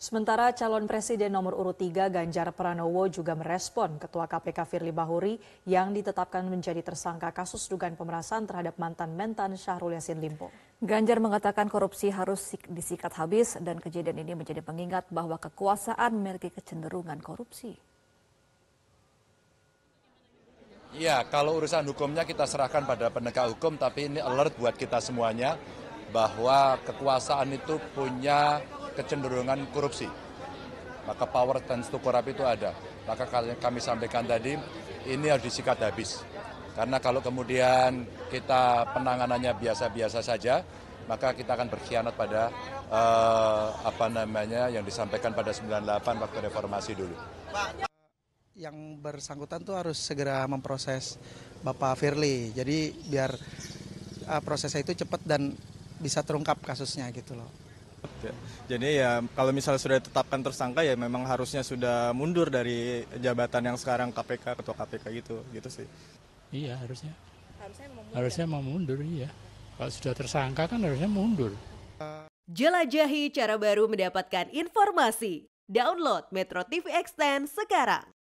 Sementara calon presiden nomor urut 3 Ganjar Pranowo juga merespon Ketua KPK Firly Bahuri yang ditetapkan menjadi tersangka kasus dugaan pemerasan terhadap mantan mentan Syahrul Yassin Limpo. Ganjar mengatakan korupsi harus disikat habis dan kejadian ini menjadi pengingat bahwa kekuasaan memiliki kecenderungan korupsi. Ya, kalau urusan hukumnya kita serahkan pada penegak hukum, tapi ini alert buat kita semuanya bahwa kekuasaan itu punya kecenderungan korupsi. Maka power dan to corrupt itu ada. Maka kami sampaikan tadi, ini harus disikat habis. Karena kalau kemudian kita penanganannya biasa-biasa saja, maka kita akan berkhianat pada uh, apa namanya yang disampaikan pada 98 waktu reformasi dulu. Yang bersangkutan tuh harus segera memproses Bapak Firly. Jadi biar uh, prosesnya itu cepat dan bisa terungkap kasusnya gitu loh. Ya. Jadi ya kalau misalnya sudah ditetapkan tersangka ya memang harusnya sudah mundur dari jabatan yang sekarang KPK, ketua KPK gitu, gitu sih. Iya harusnya. Harusnya mau mundur. Harusnya mau mundur iya. Kalau sudah tersangka kan harusnya mundur. Jelajahi cara baru mendapatkan informasi. Download Metro TV Extend sekarang.